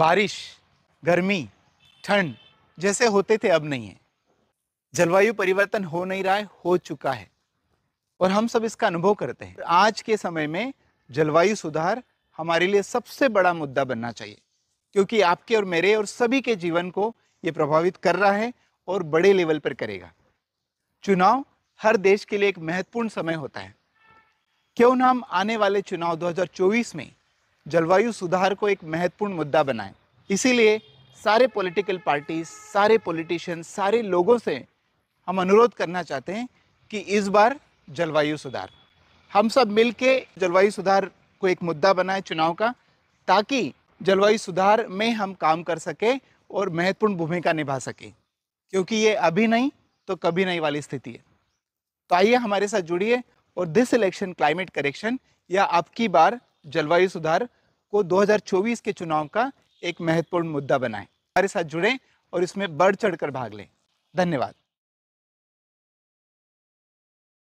बारिश गर्मी ठंड जैसे होते थे अब नहीं है जलवायु परिवर्तन हो नहीं रहा है हो चुका है और हम सब इसका अनुभव करते हैं आज के समय में जलवायु सुधार हमारे लिए सबसे बड़ा मुद्दा बनना चाहिए क्योंकि आपके और मेरे और सभी के जीवन को ये प्रभावित कर रहा है और बड़े लेवल पर करेगा चुनाव हर देश के लिए एक महत्वपूर्ण समय होता है क्यों ना हम आने वाले चुनाव 2024 में जलवायु सुधार को एक महत्वपूर्ण मुद्दा बनाएं इसीलिए सारे पॉलिटिकल पार्टीज सारे पॉलिटिशियन सारे लोगों से हम अनुरोध करना चाहते हैं कि इस बार जलवायु सुधार हम सब मिलके जलवायु सुधार को एक मुद्दा बनाएं चुनाव का ताकि जलवायु सुधार में हम काम कर सके और महत्वपूर्ण भूमिका निभा सके क्योंकि ये अभी नहीं तो कभी नहीं वाली स्थिति है तो आइए हमारे साथ जुड़िए और दिस इलेक्शन क्लाइमेट करेक्शन या आपकी बार जलवायु सुधार को 2024 के चुनाव का एक महत्वपूर्ण मुद्दा बनाएं हमारे साथ जुड़ें और इसमें बढ़ चढ़कर भाग लें धन्यवाद